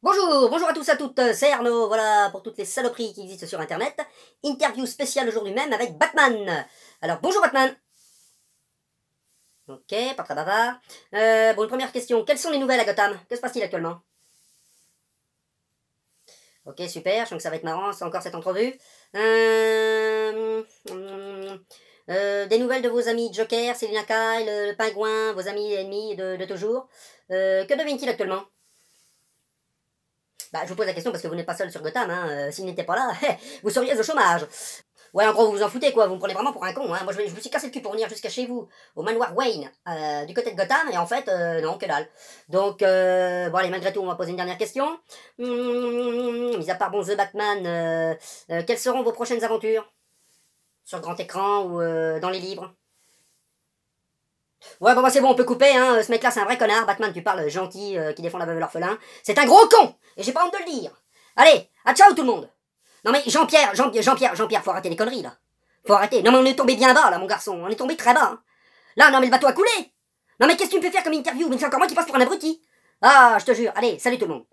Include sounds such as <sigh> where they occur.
Bonjour, bonjour à tous, à toutes, euh, c'est Arnaud, voilà pour toutes les saloperies qui existent sur internet. Interview spéciale aujourd'hui même avec Batman. Alors bonjour Batman Ok, pas très bavard. Euh, bon, une première question, quelles sont les nouvelles à Gotham Que se passe-t-il actuellement Ok, super, je pense que ça va être marrant, c'est encore cette entrevue. Euh, des nouvelles de vos amis Joker, Selina Kyle, le, pingouin, vos amis et ennemis de, de toujours. que devient-il actuellement bah, je vous pose la question parce que vous n'êtes pas seul sur Gotham, hein. Euh, s'il n'était pas là, <laughs> vous seriez au chômage. Ouais, en gros, vous vous en foutez, quoi. Vous me prenez vraiment pour un con, hein. Moi, je, me suis cassé le cul pour venir jusqu'à chez vous, au manoir Wayne, euh, du côté de Gotham, et en fait, euh, non, que dalle. Donc, euh, bon, allez, malgré tout, on va poser une dernière question. Mmh, mis à part, bon, The Batman, quelles seront vos prochaines aventures Sur grand écran ou dans les livres Ouais, bon, bah, c'est bon, on peut couper, hein. Euh, ce mec-là, c'est un vrai connard. Batman, tu parles euh, gentil, euh, qui défend la veuve l'orphelin. C'est un gros con Et j'ai pas honte de le dire Allez, à ciao tout le monde Non mais Jean-Pierre, Jean-Pierre, Jean-Pierre, Jean-Pierre, faut arrêter les conneries, là. Faut arrêter. Non mais on est tombé bien bas, là, mon garçon. On est tombé très bas. Hein. Là, non mais le bateau a coulé Non mais qu'est-ce que tu me fais faire comme interview Mais c'est encore moi qui passe pour un abruti Ah, je te jure. Allez, salut tout le monde